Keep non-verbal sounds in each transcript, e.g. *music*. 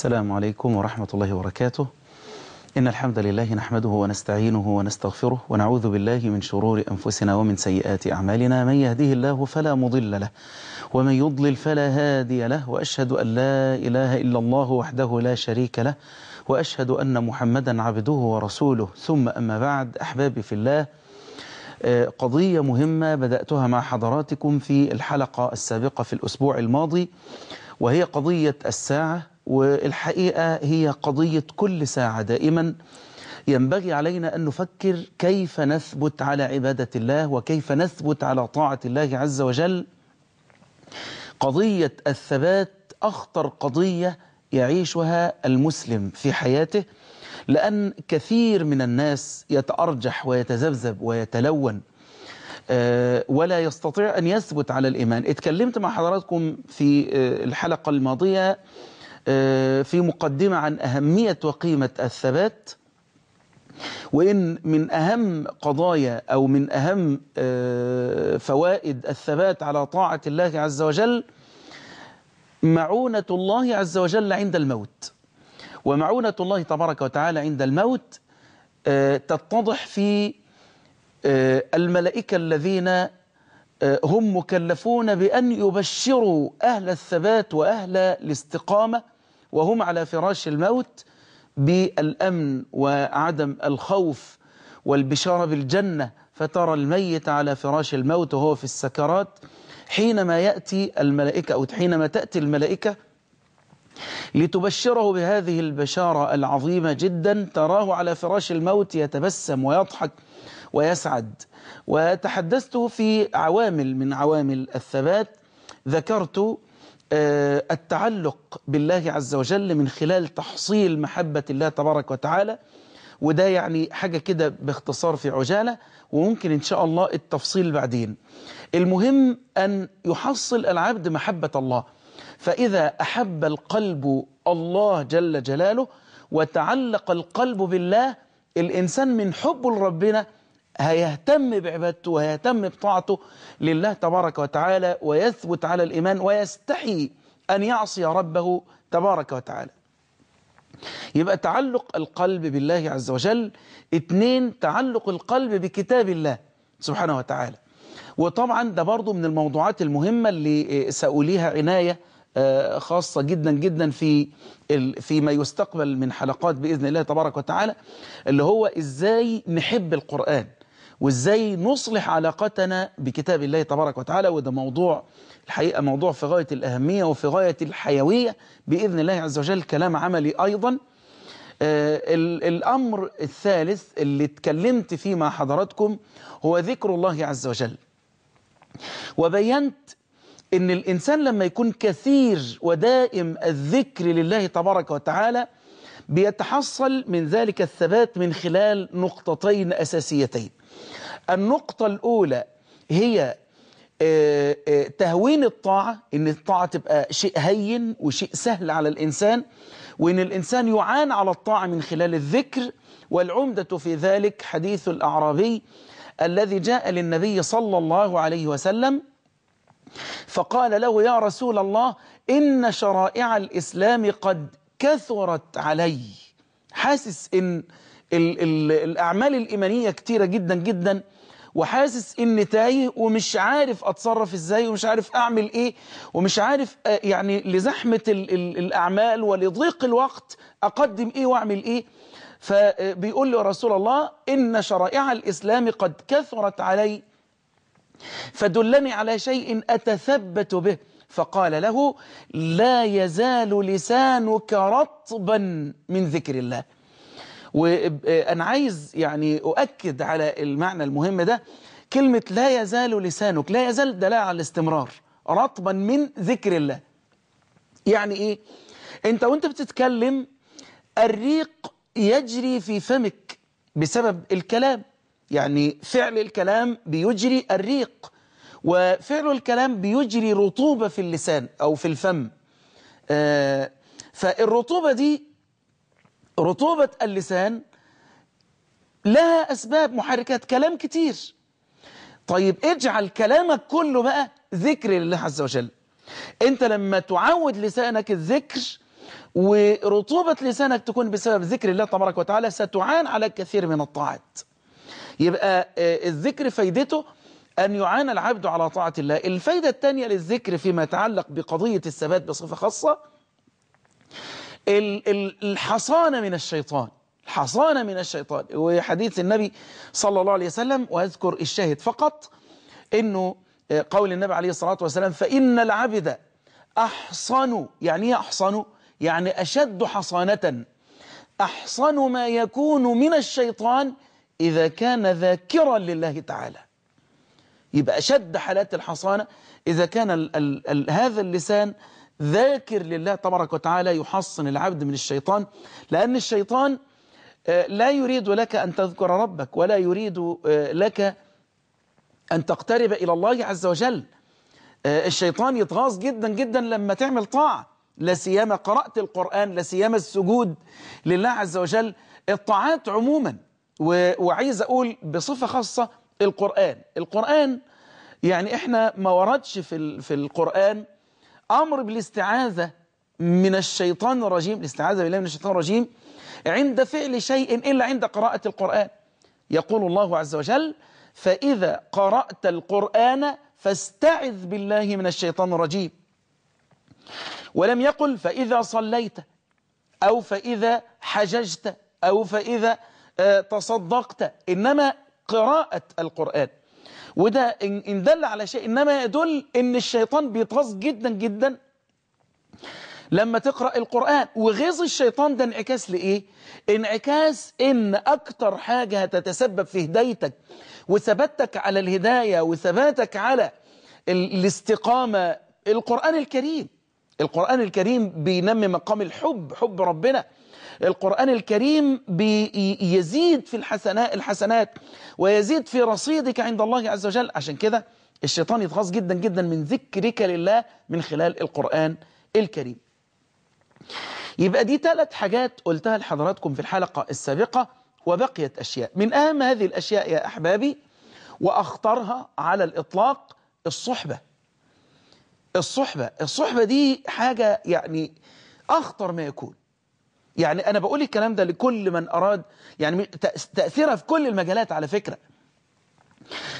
السلام عليكم ورحمة الله وبركاته إن الحمد لله نحمده ونستعينه ونستغفره ونعوذ بالله من شرور أنفسنا ومن سيئات أعمالنا من يهديه الله فلا مضل له ومن يضلل فلا هادي له وأشهد أن لا إله إلا الله وحده لا شريك له وأشهد أن محمدا عبده ورسوله ثم أما بعد أحبابي في الله آه، قضية مهمة بدأتها مع حضراتكم في الحلقة السابقة في الأسبوع الماضي وهي قضية الساعة والحقيقة هي قضية كل ساعة دائما ينبغي علينا أن نفكر كيف نثبت على عبادة الله وكيف نثبت على طاعة الله عز وجل قضية الثبات أخطر قضية يعيشها المسلم في حياته لأن كثير من الناس يتأرجح ويتذبذب ويتلون آه، ولا يستطيع أن يثبت على الإيمان اتكلمت مع حضراتكم في آه، الحلقة الماضية آه، في مقدمة عن أهمية وقيمة الثبات وإن من أهم قضايا أو من أهم آه، فوائد الثبات على طاعة الله عز وجل معونة الله عز وجل عند الموت ومعونة الله تبارك وتعالى عند الموت آه، تتضح في الملائكة الذين هم مكلفون بأن يبشروا أهل الثبات وأهل الاستقامة وهم على فراش الموت بالأمن وعدم الخوف والبشارة بالجنة فترى الميت على فراش الموت وهو في السكرات حينما يأتي الملائكة أو حينما تأتي الملائكة لتبشره بهذه البشارة العظيمة جدا تراه على فراش الموت يتبسم ويضحك ويسعد وتحدثت في عوامل من عوامل الثبات ذكرت آه، التعلق بالله عز وجل من خلال تحصيل محبة الله تبارك وتعالى وده يعني حاجة كده باختصار في عجالة وممكن إن شاء الله التفصيل بعدين المهم أن يحصل العبد محبة الله فإذا أحب القلب الله جل جلاله وتعلق القلب بالله الإنسان من حبه لربنا هيهتم بعبادته وهيهتم بطاعته لله تبارك وتعالى ويثبت على الإيمان ويستحي أن يعصي ربه تبارك وتعالى يبقى تعلق القلب بالله عز وجل اتنين تعلق القلب بكتاب الله سبحانه وتعالى وطبعا ده برضو من الموضوعات المهمة اللي سأوليها عناية آه، خاصة جدا جدا في فيما يستقبل من حلقات بإذن الله تبارك وتعالى اللي هو إزاي نحب القرآن وازاي نصلح علاقتنا بكتاب الله تبارك وتعالى وده موضوع الحقيقة موضوع في غاية الأهمية وفي غاية الحيوية بإذن الله عز وجل كلام عملي أيضا آه، الأمر الثالث اللي اتكلمت فيه مع حضراتكم هو ذكر الله عز وجل وبينت ان الانسان لما يكون كثير ودائم الذكر لله تبارك وتعالى بيتحصل من ذلك الثبات من خلال نقطتين اساسيتين النقطة الأولى هي آه، آه، تهوين الطاعة إن الطاعة تبقى شيء هين وشيء سهل على الإنسان وإن الإنسان يعان على الطاعة من خلال الذكر والعمدة في ذلك حديث الأعرابي الذي جاء للنبي صلى الله عليه وسلم فقال له يا رسول الله إن شرائع الإسلام قد كثرت علي حاسس إن الأعمال الإيمانية كتيرة جدا جدا وحاسس إني تايه ومش عارف أتصرف إزاي ومش عارف أعمل إيه ومش عارف آه، يعني لزحمة الأعمال ولضيق الوقت أقدم إيه وأعمل إيه فبيقول لي رسول الله إن شرائع الإسلام قد كثرت علي فدلني على شيء أتثبت به فقال له لا يزال لسانك رطبا من ذكر الله وانا عايز يعني اؤكد على المعنى المهم ده كلمة لا يزال لسانك لا يزال دلالة على الاستمرار رطبا من ذكر الله يعني ايه انت وانت بتتكلم الريق يجري في فمك بسبب الكلام يعني فعل الكلام بيجري الريق وفعل الكلام بيجري رطوبة في اللسان أو في الفم آه فالرطوبة دي رطوبة اللسان لها أسباب محركات كلام كتير طيب اجعل كلامك كله بقى ذكر لله عز وجل انت لما تعود لسانك الذكر ورطوبة لسانك تكون بسبب ذكر الله تبارك وتعالى ستعان على كثير من الطاعات يبقى آه، الذكر فايدته أن يعان العبد على طاعة الله الفايدة الثانية للذكر فيما يتعلق بقضية الثبات بصفة خاصة الحصانة من الشيطان حصانة من الشيطان وحديث النبي صلى الله عليه وسلم وأذكر الشاهد فقط أنه آه، قول النبي عليه الصلاة والسلام فإن العبد أحصن يعني إيه أحصن يعني أشد حصانة أحصن ما يكون من الشيطان إذا كان ذاكرا لله تعالى يبقى أشد حالات الحصانة إذا كان ال ال ال هذا اللسان ذاكر لله تبارك وتعالى يحصن العبد من الشيطان لأن الشيطان آه، لا يريد لك أن تذكر ربك ولا يريد آه، لك أن تقترب إلى الله عز وجل آه، الشيطان يتغاظ جدا جدا لما تعمل طاعة لا سيما قرأت القرآن لا سيما السجود لله عز وجل الطاعات عموما وعايز أقول بصفة خاصة القرآن القرآن يعني إحنا ما وردش في, في القرآن أمر بالاستعاذة من الشيطان الرجيم الاستعاذة بالله من الشيطان الرجيم عند فعل شيء إلا عند قراءة القرآن يقول الله عز وجل فإذا قرأت القرآن فاستعذ بالله من الشيطان الرجيم ولم يقل فإذا صليت أو فإذا حججت أو فإذا آه، تصدقت إنما قراءة القرآن وده إن دل على شيء إنما يدل إن الشيطان بيتغاظ جدا جدا لما تقرأ القرآن وغيظ الشيطان ده انعكاس لإيه؟ انعكاس إن أكتر حاجة هتتسبب في هدايتك وثباتك على الهداية وثباتك على الاستقامة القرآن الكريم القرآن الكريم بينمي مقام الحب حب ربنا القرآن الكريم بيزيد في الحسنات, الحسنات ويزيد في رصيدك عند الله عز وجل عشان كده الشيطان يتغاظ جدا جدا من ذكرك لله من خلال القرآن الكريم يبقى دي ثلاث حاجات قلتها لحضراتكم في الحلقة السابقة وبقيت أشياء من أهم هذه الأشياء يا أحبابي وأخطرها على الإطلاق الصحبة الصحبة الصحبة دي حاجة يعني أخطر ما يكون يعني أنا بقول الكلام ده لكل من أراد يعني تأثيرها في كل المجالات على فكرة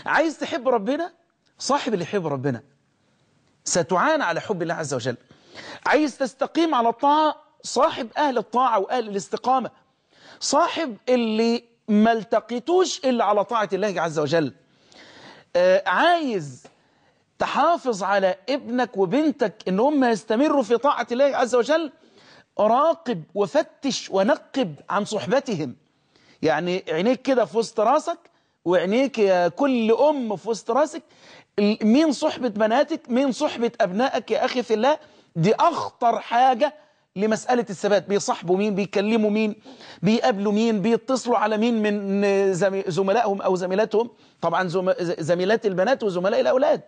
عايز تحب ربنا صاحب اللي يحب ربنا ستعان على حب الله عز وجل عايز تستقيم على الطاعة صاحب أهل الطاعة وأهل الاستقامة صاحب اللي ما التقيتوش إلا على طاعة الله عز وجل آه، عايز تحافظ على ابنك وبنتك ان هم يستمروا في طاعة الله عز وجل راقب وفتش ونقب عن صحبتهم يعني عينيك كده في وسط راسك وعينيك يا كل أم في وسط راسك مين صحبة بناتك مين صحبة أبنائك يا أخي في الله دي أخطر حاجة لمسألة الثبات بيصاحبوا مين بيكلموا مين بيقابلوا مين بيتصلوا على مين من زملائهم أو زميلاتهم طبعا زميلات البنات وزملاء الأولاد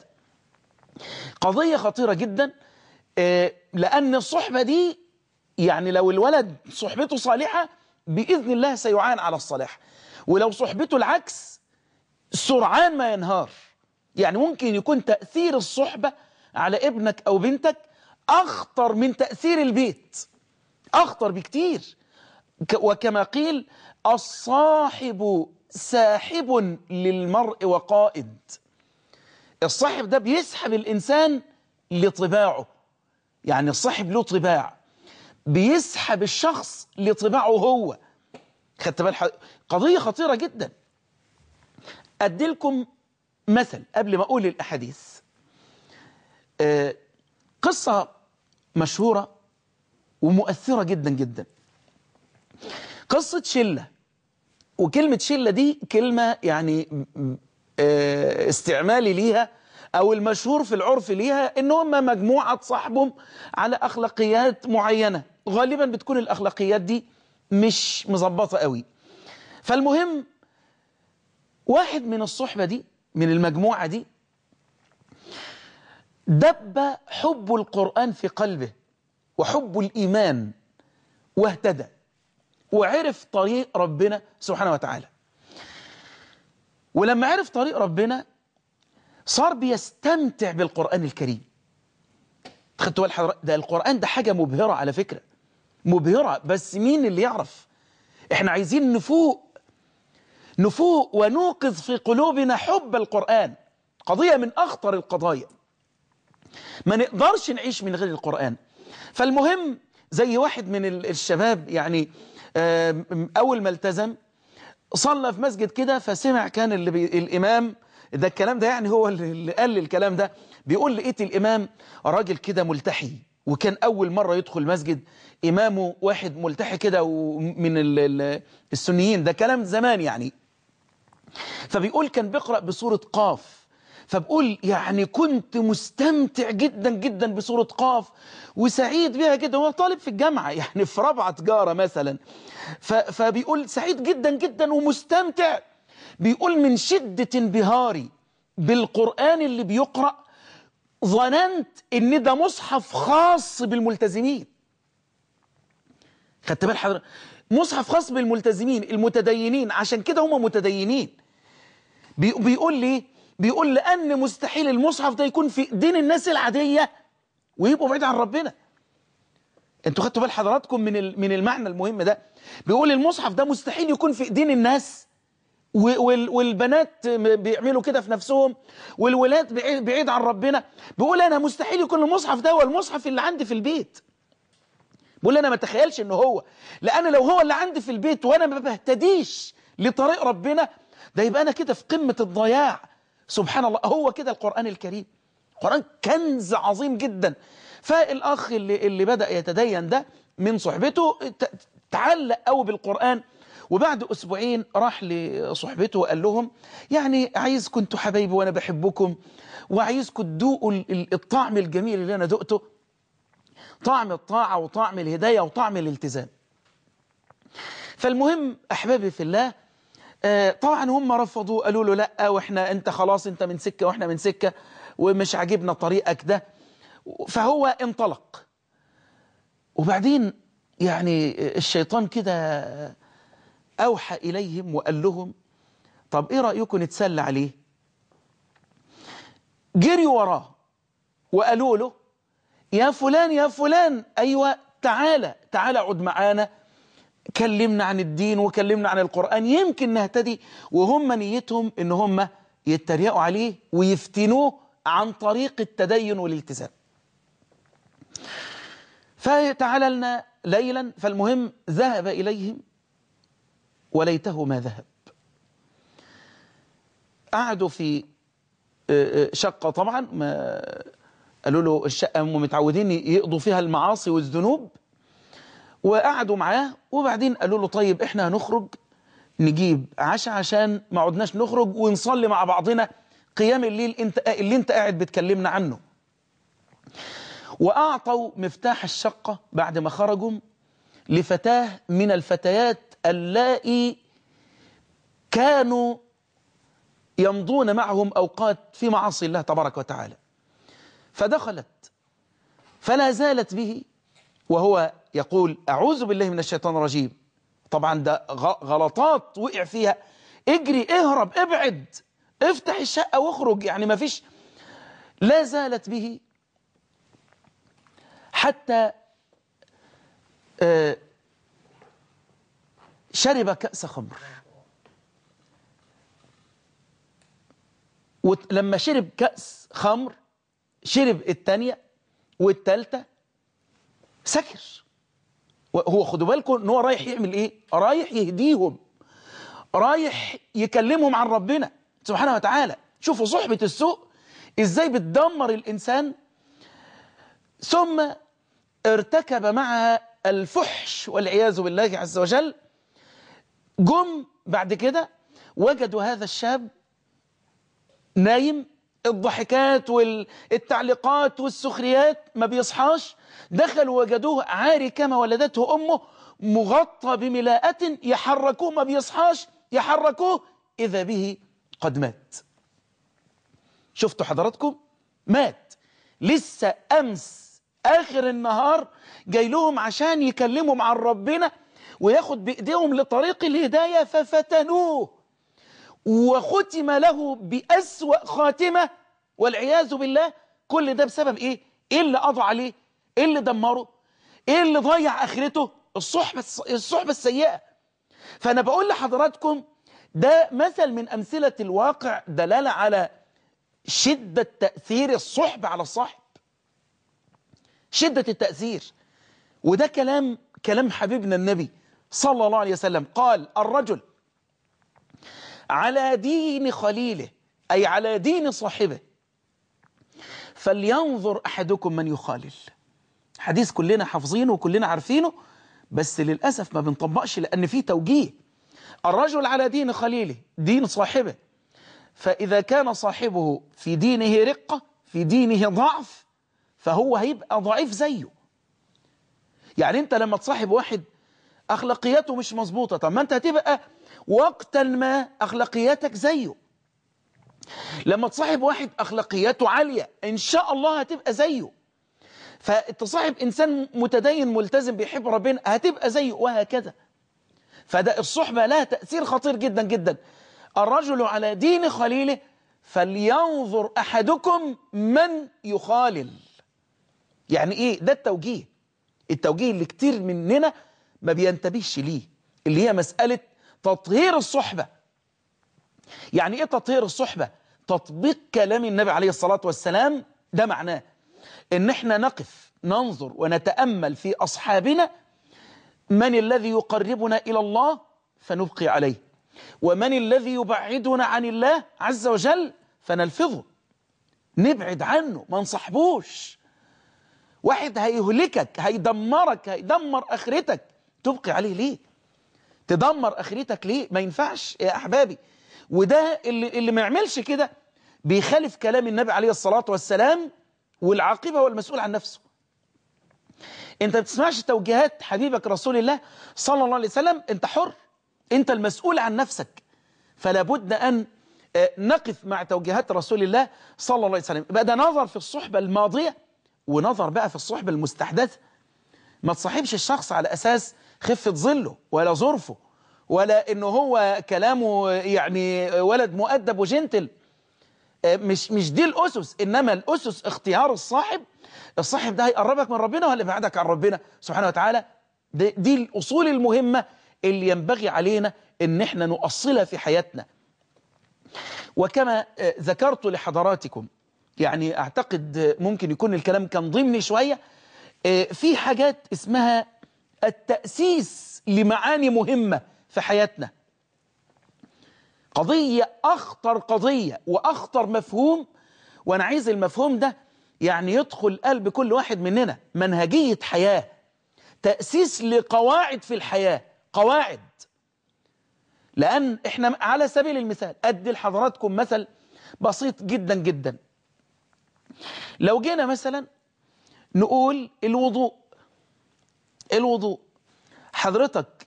قضية خطيرة جدا آه، لأن الصحبة دي يعني لو الولد صحبته صالحة بإذن الله سيعان على الصلاح ولو صحبته العكس سرعان ما ينهار يعني ممكن يكون تأثير الصحبة على ابنك أو بنتك أخطر من تأثير البيت أخطر بكتير وكما قيل الصاحب ساحب للمرء وقائد الصاحب ده بيسحب الإنسان لطباعه يعني الصاحب له طباع بيسحب الشخص لطباعه هو خدت بال قضية خطيرة جدا أديلكم مثل قبل ما أقول الأحاديث آه، قصة مشهورة ومؤثرة جدا جدا قصة شلة وكلمة شلة دي كلمة يعني آه، استعمالي ليها أو المشهور في العرف ليها إن هم مجموعة صاحبهم على أخلاقيات معينة غالبا بتكون الأخلاقيات دي مش مظبطة قوي فالمهم واحد من الصحبة دي من المجموعة دي دب حب القرآن في قلبه وحب الإيمان واهتدى وعرف طريق ربنا سبحانه وتعالى ولما عرف طريق ربنا صار بيستمتع بالقرآن الكريم خدتوا بالك ده القرآن ده حاجة مبهرة على فكرة مبهرة بس مين اللي يعرف احنا عايزين نفوق نفوق ونوقظ في قلوبنا حب القرآن قضية من أخطر القضايا ما نقدرش نعيش من غير القرآن فالمهم زي واحد من الشباب يعني أول ما التزم صلى في مسجد كده فسمع كان اللي الإمام ده الكلام ده يعني هو اللي قال الكلام ده بيقول لقيت الإمام راجل كده ملتحي وكان أول مرة يدخل مسجد إمامه واحد ملتحي كده ومن السنيين ده كلام زمان يعني فبيقول كان بيقرأ بسورة قاف فبقول يعني كنت مستمتع جدا جدا بسورة قاف وسعيد بها جدا هو طالب في الجامعة *laughs* يعني في رابعة تجارة مثلا فبيقول سعيد جدا جدا ومستمتع بيقول من شدة انبهاري بالقرآن اللي بيقرأ ظننت ان ده مصحف خاص بالملتزمين خدت بال حضرتك مصحف خاص بالملتزمين المتدينين عشان كده هم متدينين بيقول لي بيقول لان مستحيل المصحف ده يكون في دين الناس العاديه ويبقوا بعيد عن ربنا انتوا خدتوا بال حضراتكم من من المعنى المهم ده بيقول المصحف ده مستحيل يكون في ايدين الناس والبنات بيعملوا كده في نفسهم والولاد بعيد عن ربنا بيقول انا مستحيل يكون المصحف ده هو المصحف اللي عندي في البيت بقول انا ما اتخيلش ان هو لان لو هو اللي عندي في البيت وانا ما بهتديش لطريق ربنا ده يبقى انا كده في قمه الضياع سبحان الله هو كده القران الكريم القران كنز عظيم جدا فالاخ اللي اللي بدا يتدين ده من صحبته تعلق قوي بالقران وبعد أسبوعين راح لصحبته وقال لهم يعني عايزكم انتوا حبايبي وأنا بحبكم وعايزكم تدوقوا الطعم الجميل اللي أنا ذقته طعم الطاعة وطعم الهداية وطعم الالتزام فالمهم أحبابي في الله آه، طبعا هم رفضوا قالوا له لا واحنا انت خلاص انت من سكة واحنا من سكة ومش عاجبنا طريقك ده فهو انطلق وبعدين يعني الشيطان كده أوحى إليهم وقال لهم طب إيه رأيكم نتسلى عليه جري وراه وقالوا له يا فلان يا فلان أيوة تعالى تعالى عد معانا كلمنا عن الدين وكلمنا عن القرآن يمكن نهتدي وهم نيتهم ان هم يتريقوا عليه ويفتنوه عن طريق التدين والالتزام فتعالى لنا ليلا فالمهم ذهب إليهم وليته ما ذهب قعدوا في آه، آه، شقة طبعا ما قالوا له الشقة هم متعودين يقضوا فيها المعاصي والذنوب وقعدوا معاه وبعدين قالوا له طيب احنا هنخرج نجيب عشاء عشان ما عدناش نخرج ونصلي مع بعضنا قيام الليل انت اللي انت قاعد بتكلمنا عنه وأعطوا مفتاح الشقة بعد ما خرجوا لفتاة من الفتيات اللائي كانوا يمضون معهم أوقات في معاصي الله تبارك وتعالى فدخلت فلا زالت به وهو يقول أعوذ بالله من الشيطان الرجيم طبعا ده غلطات وقع فيها اجري اهرب ابعد افتح الشقة واخرج يعني ما فيش لا زالت به حتى آه، شرب كأس خمر ولما شرب كأس خمر شرب الثانيه والثالثه سكر هو خدوا بالكم ان هو رايح يعمل ايه رايح يهديهم رايح يكلمهم عن ربنا سبحانه وتعالى شوفوا صحبه السوء ازاي بتدمر الانسان ثم ارتكب معها الفحش والعياذ بالله عز وجل جم بعد كده وجدوا هذا الشاب نايم الضحكات والتعليقات والسخريات ما بيصحاش دخلوا وجدوه عاري كما ولدته أمه مغطى بملاءة يحركوه ما بيصحاش يحركوه إذا به قد مات شفتوا حضراتكم مات لسه أمس آخر النهار جاي لهم عشان يكلموا مع ربنا وياخد بإيديهم لطريق الهداية ففتنوه وختم له بأسوأ خاتمة والعياذ بالله كل ده بسبب ايه ايه اللي قضى عليه ايه اللي دمره ايه اللي ضيع اخرته الصحبة, الصحبة السيئة فانا بقول لحضراتكم ده مثل من امثلة الواقع دلالة على شدة تأثير الصحبة على الصاحب شدة التأثير وده كلام كلام حبيبنا النبي صلى الله عليه وسلم قال الرجل على دين خليله أي على دين صاحبه فلينظر أحدكم من يخالل حديث كلنا حافظينه وكلنا عارفينه بس للأسف ما بنطبقش لأن في توجيه الرجل على دين خليله دين صاحبه فإذا كان صاحبه في دينه رقة في دينه ضعف فهو هيبقى ضعيف زيه يعني انت لما تصاحب واحد أخلاقياته مش مظبوطة طب ما انت هتبقى وقتا ما أخلاقياتك زيه لما تصاحب واحد أخلاقياته عالية إن شاء الله هتبقى زيه فتصاحب إنسان متدين ملتزم بيحب ربنا هتبقى زيه وهكذا فده الصحبة لها تأثير خطير جدا جدا الرجل على دين خليله فلينظر أحدكم من يخالل يعني إيه ده التوجيه التوجيه اللي كتير مننا ما بينتبهش ليه اللي هي مسألة تطهير الصحبة يعني ايه تطهير الصحبة تطبيق كلام النبي عليه الصلاة والسلام ده معناه ان احنا نقف ننظر ونتأمل في أصحابنا من الذي يقربنا إلى الله فنبقي عليه ومن الذي يبعدنا عن الله عز وجل فنلفظه نبعد عنه ما نصحبوش واحد هيهلكك هيدمرك هيدمر آخرتك تبقي عليه ليه تدمر اخرتك ليه ما ينفعش يا احبابي وده اللي اللي ما يعملش كده بيخالف كلام النبي عليه الصلاه والسلام والعاقبه هو المسؤول عن نفسه انت ما بتسمعش توجيهات حبيبك رسول الله صلى الله عليه وسلم انت حر انت المسؤول عن نفسك فلا بد ان آه، نقف مع توجيهات رسول الله صلى الله عليه وسلم يبقى ده نظر في الصحبه الماضيه ونظر بقى في الصحبه المستحدثه ما تصاحبش الشخص على اساس خفة ظله ولا ظرفه ولا إنه هو كلامه يعني ولد مؤدب وجنتل آه، مش مش دي الأسس إنما الأسس اختيار الصاحب الصاحب ده هيقربك من ربنا ولا يبعدك عن ربنا سبحانه وتعالى دي, دي الأصول المهمة اللي ينبغي علينا إن احنا نؤصلها في حياتنا وكما آه، ذكرت لحضراتكم يعني أعتقد ممكن يكون الكلام كان ضمني شوية آه، في حاجات اسمها التأسيس لمعاني مهمة في حياتنا قضية أخطر قضية وأخطر مفهوم وأنا عايز المفهوم ده يعني يدخل قلب كل واحد مننا منهجية حياة تأسيس لقواعد في الحياة قواعد لأن إحنا على سبيل المثال أدي لحضراتكم مثل بسيط جدا جدا لو جينا مثلا نقول الوضوء الوضوء حضرتك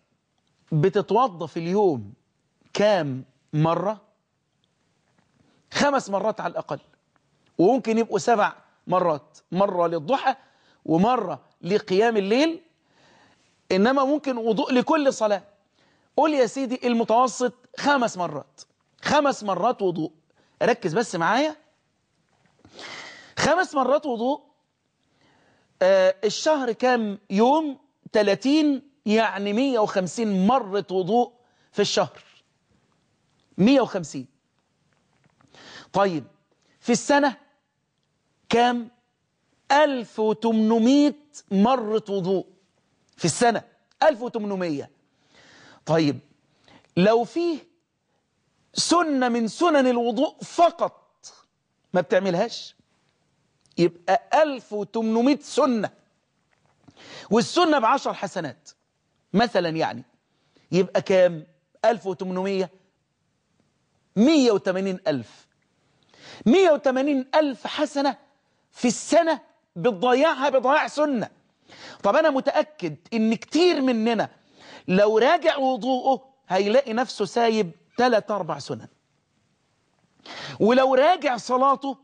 بتتوضى في اليوم كام مرة خمس مرات على الأقل وممكن يبقوا سبع مرات مرة للضحى ومرة لقيام الليل إنما ممكن وضوء لكل صلاة قول يا سيدي المتوسط خمس مرات خمس مرات وضوء ركز بس معايا خمس مرات وضوء آه الشهر كام يوم 30 يعني 150 مرة وضوء في الشهر 150 طيب في السنة كام 1800 مرة وضوء في السنة 1800 طيب لو فيه سنة من سنن الوضوء فقط ما بتعملهاش يبقى 1800 سنة والسنة بعشر حسنات مثلا يعني يبقى كام 1800 180 ألف 180 ألف حسنة في السنة بتضيعها بضياع سنة طب أنا متأكد إن كتير مننا لو راجع وضوءه هيلاقي نفسه سايب تلات أربع سنن ولو راجع صلاته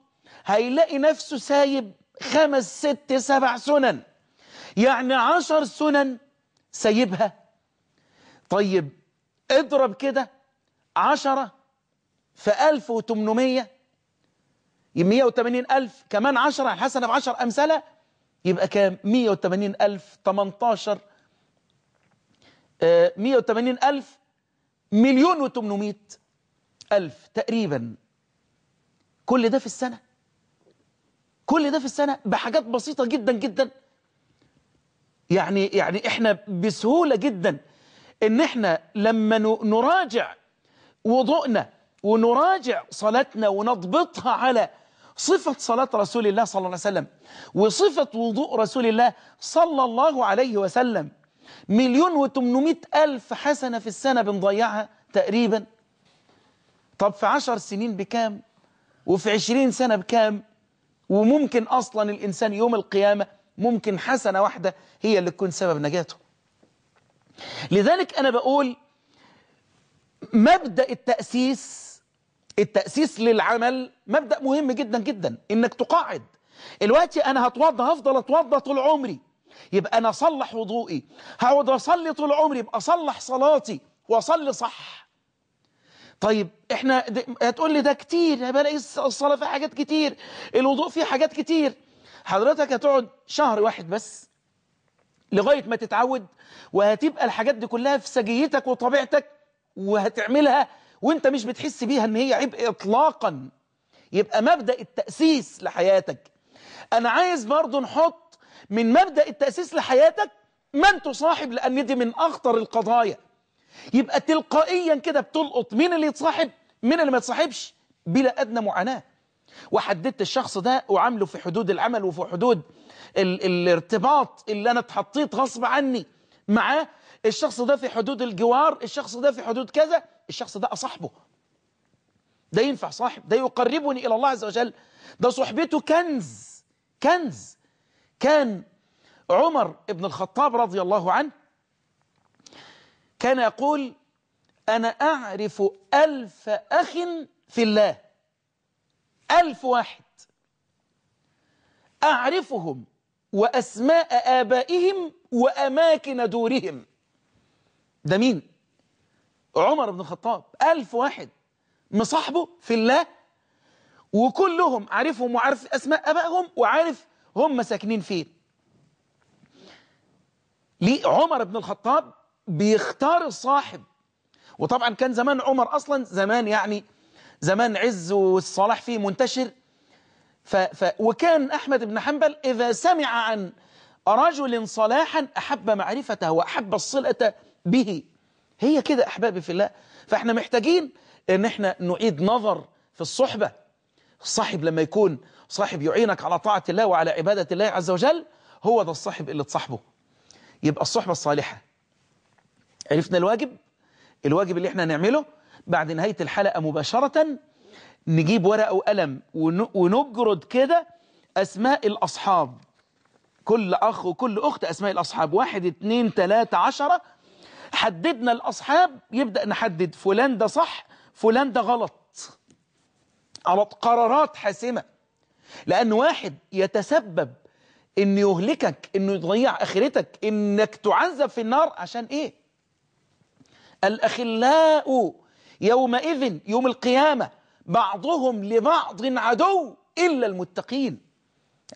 هيلاقي نفسه سايب خمس ست سبع سنن يعني عشر سنن سيبها طيب اضرب كده عشرة في ألف وتمنمية مية وتمانين ألف كمان عشرة حسنة بعشر أمثلة يبقى كام مية وتمانين ألف تمنتاشر آه، مية وتمانين ألف مليون وتمنمية ألف تقريبا كل ده في السنة كل ده في السنة بحاجات بسيطة جدا جدا يعني يعني احنا بسهوله جدا ان احنا لما نراجع وضوءنا ونراجع صلاتنا ونضبطها على صفة صلاة رسول الله صلى الله عليه وسلم وصفة وضوء رسول الله صلى الله عليه وسلم مليون وتمنمائة ألف حسنة في السنة بنضيعها تقريبا طب في عشر سنين بكام وفي عشرين سنة بكام وممكن أصلا الإنسان يوم القيامة ممكن حسنة واحدة هي اللي تكون سبب نجاته لذلك أنا بقول مبدأ التأسيس التأسيس للعمل مبدأ مهم جدا جدا إنك تقاعد الوقت أنا هتوضى هفضل أتوضى طول عمري يبقى أنا أصلح وضوئي هقعد أصلي طول عمري يبقى أصلح صلاتي وأصلي صح طيب احنا هتقول لي ده كتير بلاقي الصلاة فيها حاجات كتير الوضوء فيه حاجات كتير حضرتك هتقعد شهر واحد بس لغاية ما تتعود وهتبقى الحاجات دي كلها في سجيتك وطبيعتك وهتعملها وانت مش بتحس بيها ان هي عبء اطلاقا يبقى مبدأ التأسيس لحياتك انا عايز برضو نحط من مبدأ التأسيس لحياتك من تصاحب لان دي من اخطر القضايا يبقى تلقائيا كده بتلقط مين اللي يتصاحب مين اللي ما يتصاحبش بلا ادنى معاناه وحددت الشخص ده وعامله في حدود العمل وفي حدود ال الارتباط اللي انا اتحطيت غصب عني معاه الشخص ده في حدود الجوار الشخص ده في حدود كذا الشخص ده أصاحبه ده ينفع صاحب ده يقربني إلى الله عز وجل ده صحبته كنز كنز كان عمر بن الخطاب رضي الله عنه كان يقول أنا أعرف ألف أخ في الله ألف واحد أعرفهم وأسماء آبائهم وأماكن دورهم ده مين؟ عمر بن الخطاب ألف واحد مصاحبه في الله وكلهم عارفهم وعارف أسماء أبائهم وعارف هم ساكنين فين ليه عمر بن الخطاب بيختار الصاحب وطبعا كان زمان عمر أصلا زمان يعني زمان عز والصلاح فيه منتشر ف ف وكان أحمد بن حنبل إذا سمع عن رجل صلاحا أحب معرفته وأحب الصلة به هي كده أحبابي في الله فإحنا محتاجين إن إحنا نعيد نظر في الصحبة الصاحب لما يكون صاحب يعينك على طاعة الله وعلى عبادة الله عز وجل هو ده الصاحب اللي تصاحبه يبقى الصحبة الصالحة عرفنا الواجب الواجب اللي احنا نعمله بعد نهاية الحلقة مباشرة نجيب ورقة وقلم ونجرد كده أسماء الأصحاب كل أخ وكل أخت أسماء الأصحاب واحد اتنين تلاتة عشرة حددنا الأصحاب يبدأ نحدد فلان ده صح فلان ده غلط على قرارات حاسمة لأن واحد يتسبب إن يهلكك إنه يضيع آخرتك إنك تعذب في النار عشان إيه الأخلاء يومئذ يوم القيامة بعضهم لبعض عدو إلا المتقين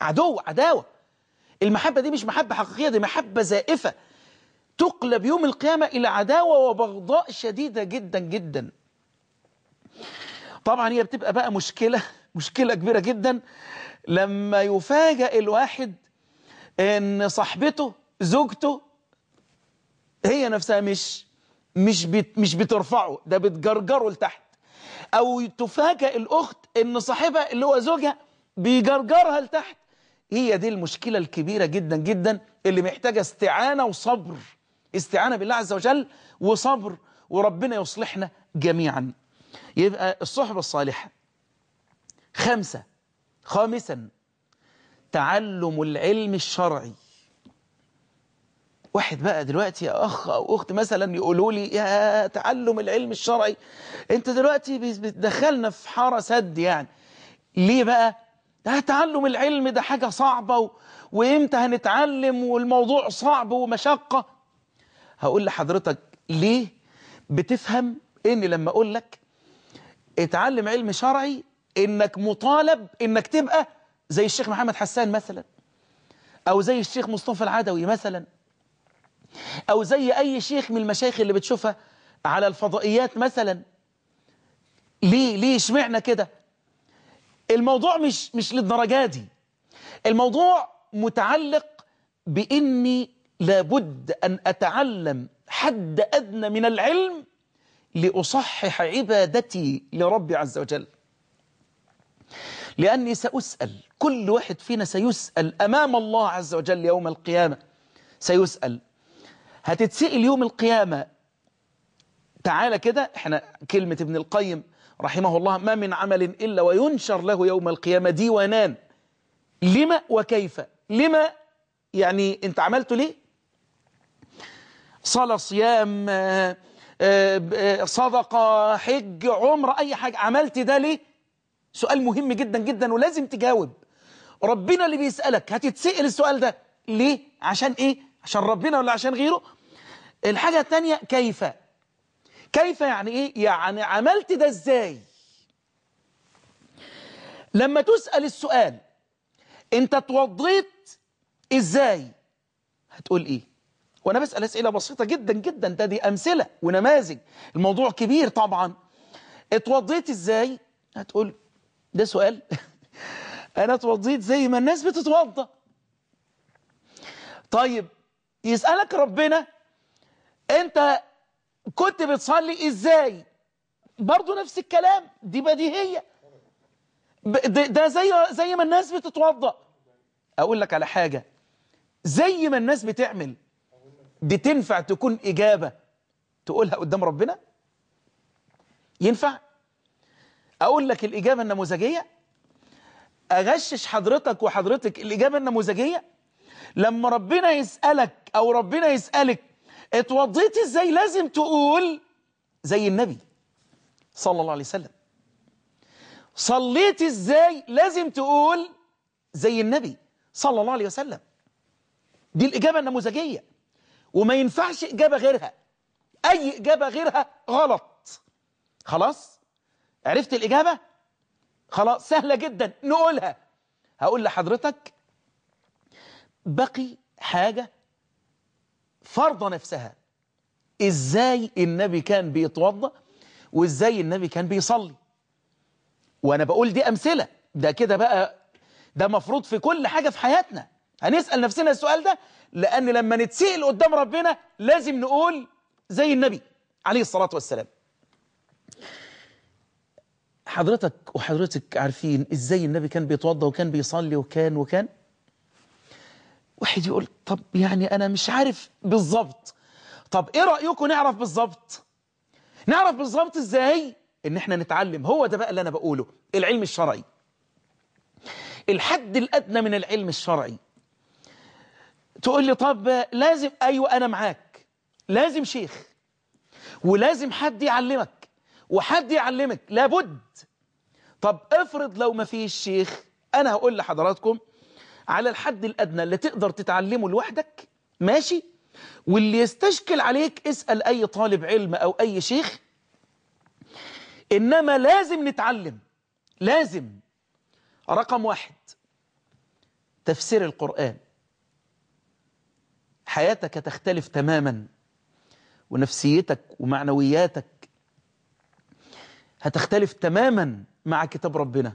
عدو عداوة المحبة دي مش محبة حقيقية دي محبة زائفة تقلب يوم القيامة إلى عداوة وبغضاء شديدة جدا جدا طبعا هي بتبقى بقى مشكلة *laughs* مشكلة كبيرة جدا لما يفاجأ الواحد ان صاحبته زوجته هي نفسها مش مش بت مش بترفعه ده بتجرجره لتحت او تفاجئ الاخت ان صاحبها اللي هو زوجها بيجرجرها لتحت هي دي المشكله الكبيره جدا جدا اللي محتاجه استعانه وصبر استعانه بالله عز وجل وصبر وربنا يصلحنا جميعا يبقى الصحبه الصالحه خمسه خامسا تعلم العلم الشرعي واحد بقى دلوقتي يا اخ او اخت مثلا يقولوا لي يا تعلم العلم الشرعي انت دلوقتي بتدخلنا في حاره سد يعني ليه بقى ده تعلم العلم ده حاجه صعبه و... وامتى هنتعلم والموضوع صعب ومشقه هقول لحضرتك ليه بتفهم ان لما اقول لك اتعلم علم شرعي انك مطالب انك تبقى زي الشيخ محمد حسان مثلا او زي الشيخ مصطفى العدوي مثلا أو زي أي شيخ من المشايخ اللي بتشوفها على الفضائيات مثلا ليه ليه شمعنا كده الموضوع مش مش للدرجات دي الموضوع متعلق بإني لابد أن أتعلم حد أدنى من العلم لأصحح عبادتي لربي عز وجل لأني سأسأل كل واحد فينا سيسأل أمام الله عز وجل يوم القيامة سيسأل هتتسئل يوم القيامة تعالى كده احنا كلمة ابن القيم رحمه الله ما من عمل إلا وينشر له يوم القيامة ديوانان لما وكيف لما يعني انت عملته ليه صلاة صيام آه، آه، صدقة حج عمر أي حاجة عملت ده ليه سؤال مهم جدا جدا ولازم تجاوب ربنا اللي بيسألك هتتسأل السؤال ده ليه عشان ايه عشان ربنا ولا عشان غيره الحاجة الثانية كيف كيف يعني ايه يعني عملت ده ازاي لما تسأل السؤال انت اتوضيت ازاي هتقول ايه وانا بسأل اسئلة بسيطة جدا جدا ده دي امثلة ونماذج الموضوع كبير طبعا اتوضيت ازاي هتقول ده سؤال *laughs* انا اتوضيت زي ما الناس بتتوضى طيب يسألك ربنا انت كنت بتصلي ازاي برضه نفس الكلام دي بديهيه ده زي زي ما الناس بتتوضا اقول لك على حاجه زي ما الناس بتعمل دي تنفع تكون اجابه تقولها قدام ربنا ينفع اقول لك الاجابه النموذجيه اغشش حضرتك وحضرتك الاجابه النموذجيه لما ربنا يسالك او ربنا يسالك اتوضيت ازاي لازم تقول زي النبي صلى الله عليه وسلم صليت ازاي لازم تقول زي النبي صلى الله عليه وسلم دي الإجابة النموذجية وما ينفعش إجابة غيرها أي إجابة غيرها غلط خلاص عرفت الإجابة خلاص سهلة جدا نقولها هقول لحضرتك بقي حاجة فرض نفسها ازاي النبي كان بيتوضا وازاي النبي كان بيصلي وانا بقول دي امثله ده كده بقى ده مفروض في كل حاجه في حياتنا هنسال نفسنا السؤال ده لان لما نتسئل قدام ربنا لازم نقول زي النبي عليه الصلاه والسلام حضرتك وحضرتك عارفين ازاي النبي كان بيتوضا وكان بيصلي وكان وكان واحد يقول طب يعني أنا مش عارف بالظبط طب إيه رأيكم نعرف بالظبط نعرف بالظبط إزاي إن إحنا نتعلم هو ده بقى اللي أنا بقوله العلم الشرعي الحد الأدنى من العلم الشرعي تقول لي طب لازم أيوة أنا معاك لازم شيخ ولازم حد يعلمك وحد يعلمك لابد طب افرض لو ما فيش شيخ أنا هقول لحضراتكم على الحد الأدنى اللي تقدر تتعلمه لوحدك ماشي واللي يستشكل عليك اسأل أي طالب علم أو أي شيخ إنما لازم نتعلم لازم رقم واحد تفسير القرآن حياتك تختلف تماما ونفسيتك ومعنوياتك هتختلف تماما مع كتاب ربنا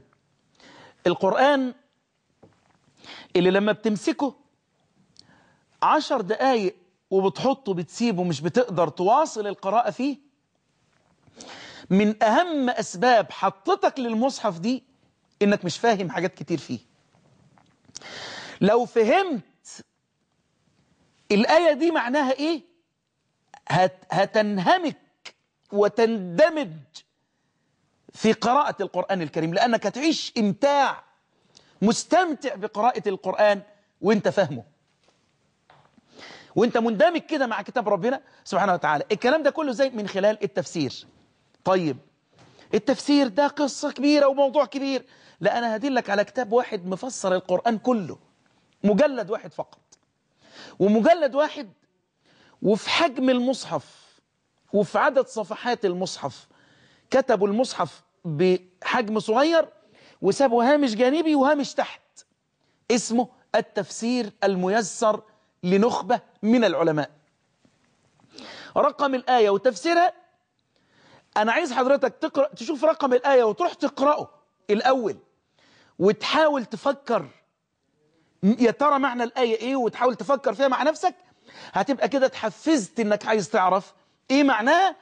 القرآن اللي لما بتمسكه عشر دقايق وبتحطه بتسيبه مش بتقدر تواصل القراءة فيه من أهم أسباب حطتك للمصحف دي إنك مش فاهم حاجات كتير فيه لو فهمت الآية دي معناها إيه هت هتنهمك وتندمج في قراءة القرآن الكريم لأنك هتعيش إمتاع مستمتع بقراءة القرآن وانت فاهمه وانت مندمج كده مع كتاب ربنا سبحانه وتعالى الكلام ده كله زي من خلال التفسير طيب التفسير ده قصة كبيرة وموضوع كبير لا أنا هدلك على كتاب واحد مفسر القرآن كله مجلد واحد فقط ومجلد واحد وفي حجم المصحف وفي عدد صفحات المصحف كتبوا المصحف بحجم صغير وسابوا هامش جانبي وهامش تحت اسمه التفسير الميسر لنخبة من العلماء رقم الآية وتفسيرها أنا عايز حضرتك تقرأ تشوف رقم الآية وتروح تقرأه الأول وتحاول تفكر يا ترى معنى الآية إيه وتحاول تفكر فيها مع نفسك هتبقى كده تحفزت إنك عايز تعرف إيه معناها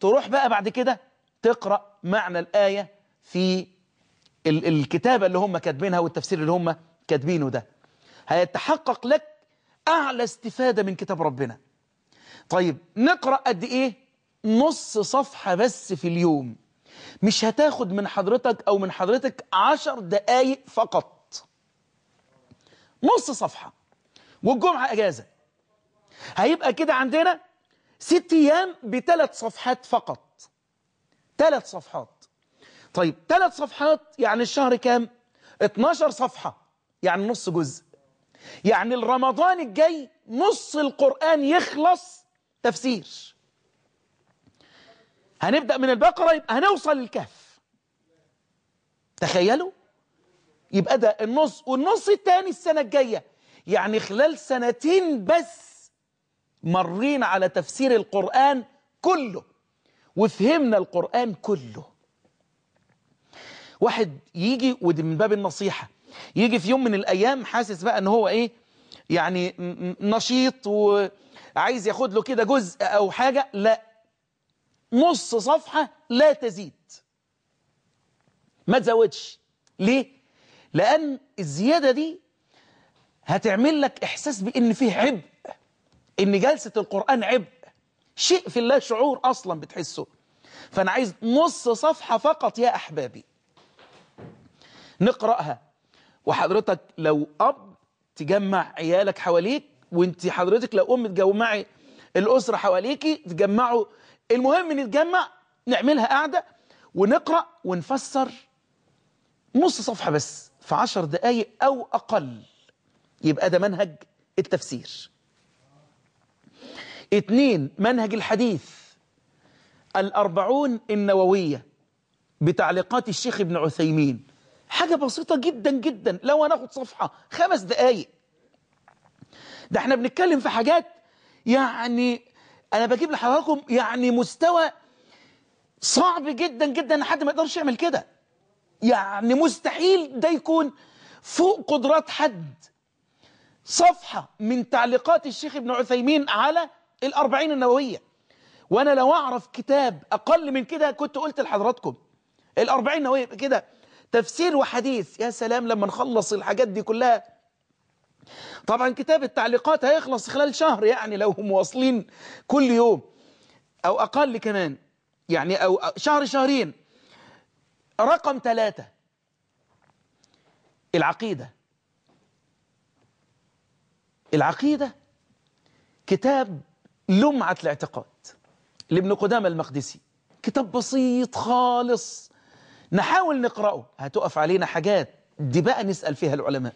تروح بقى بعد كده تقرأ معنى الآية في الكتابة اللي هم كاتبينها والتفسير اللي هم كاتبينه ده هيتحقق لك أعلى استفادة من كتاب ربنا طيب نقرأ قد إيه نص صفحة بس في اليوم مش هتاخد من حضرتك أو من حضرتك عشر دقايق فقط نص صفحة والجمعة أجازة هيبقى كده عندنا ست أيام بثلاث صفحات فقط ثلاث صفحات طيب ثلاث صفحات يعني الشهر كام 12 صفحة يعني نص جزء يعني الرمضان الجاي نص القرآن يخلص تفسير هنبدأ من البقرة يبقى هنوصل للكهف تخيلوا يبقى ده النص والنص الثاني السنة الجاية يعني خلال سنتين بس مرينا على تفسير القرآن كله وفهمنا القرآن كله واحد يجي ودي من باب النصيحة يجي في يوم من الأيام حاسس بقى أن هو إيه يعني نشيط وعايز ياخد له كده جزء أو حاجة لا نص صفحة لا تزيد ما تزودش ليه؟ لأن الزيادة دي هتعمل لك إحساس بأن فيه عبء إن جلسة القرآن عبء شيء في الله شعور أصلا بتحسه فأنا عايز نص صفحة فقط يا أحبابي نقرأها وحضرتك لو أب تجمع عيالك حواليك وانت حضرتك لو أم تجمعي الأسرة حواليكي تجمعوا المهم نتجمع نعملها قاعدة ونقرأ ونفسر نص صفحة بس في عشر دقايق أو أقل يبقى ده منهج التفسير اتنين منهج الحديث الأربعون النووية بتعليقات الشيخ ابن عثيمين حاجة بسيطة جدا جدا لو هناخد صفحة خمس دقايق ده احنا بنتكلم في حاجات يعني انا بجيب لحضراتكم يعني مستوى صعب جدا جدا ان حد ما يقدرش يعمل كده يعني مستحيل ده يكون فوق قدرات حد صفحة من تعليقات الشيخ ابن عثيمين على الأربعين النووية وأنا لو أعرف كتاب أقل من كده كنت قلت لحضراتكم الأربعين النووية كده تفسير وحديث يا سلام لما نخلص الحاجات دي كلها طبعا كتاب التعليقات هيخلص خلال شهر يعني لو هم واصلين كل يوم أو أقل كمان يعني أو شهر شهرين رقم ثلاثة العقيدة العقيدة كتاب لمعة الاعتقاد لابن قدامة المقدسي كتاب بسيط خالص نحاول نقرأه هتقف علينا حاجات دي بقى نسأل فيها العلماء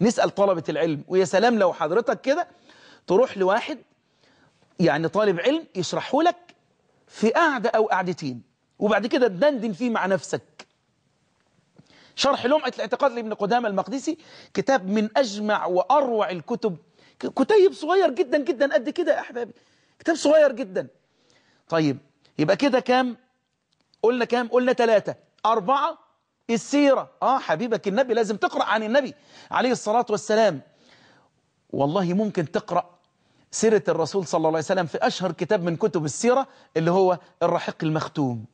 نسأل طلبة العلم ويا سلام لو حضرتك كده تروح لواحد يعني طالب علم يشرحه لك في قعدة أو قعدتين وبعد كده تدندن فيه مع نفسك شرح لمعة الاعتقاد لابن قدامة المقدسي كتاب من أجمع وأروع الكتب كتيب صغير جدا جدا قد كده يا أحبابي كتاب صغير جدا طيب يبقى كده كام قلنا كام قلنا ثلاثة أربعة السيرة آه حبيبك النبي لازم تقرأ عن النبي عليه الصلاة والسلام والله ممكن تقرأ سيرة الرسول صلى الله عليه وسلم في أشهر كتاب من كتب السيرة اللي هو الرحيق المختوم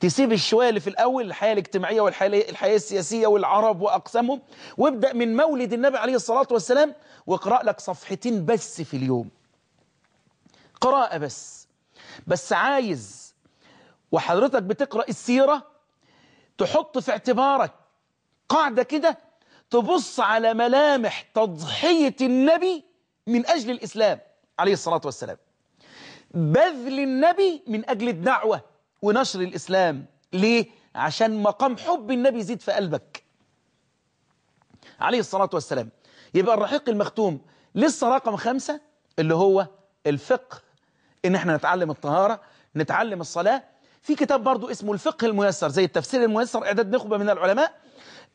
تسيب الشوية اللي في الأول الحياة الاجتماعية والحياة الحياة السياسية والعرب وأقسامهم وابدأ من مولد النبي عليه الصلاة والسلام واقرأ لك صفحتين بس في اليوم قراءة بس بس عايز وحضرتك بتقرأ السيرة تحط في اعتبارك قاعدة كده تبص على ملامح تضحية النبي من أجل الإسلام عليه الصلاة والسلام بذل النبي من أجل الدعوة ونشر الإسلام ليه؟ عشان مقام حب النبي يزيد في قلبك عليه الصلاة والسلام يبقى الرحيق المختوم لسه رقم خمسة اللي هو الفقه إن احنا نتعلم الطهارة نتعلم الصلاة في كتاب برضو اسمه الفقه الميسر زي التفسير الميسر إعداد نخبة من العلماء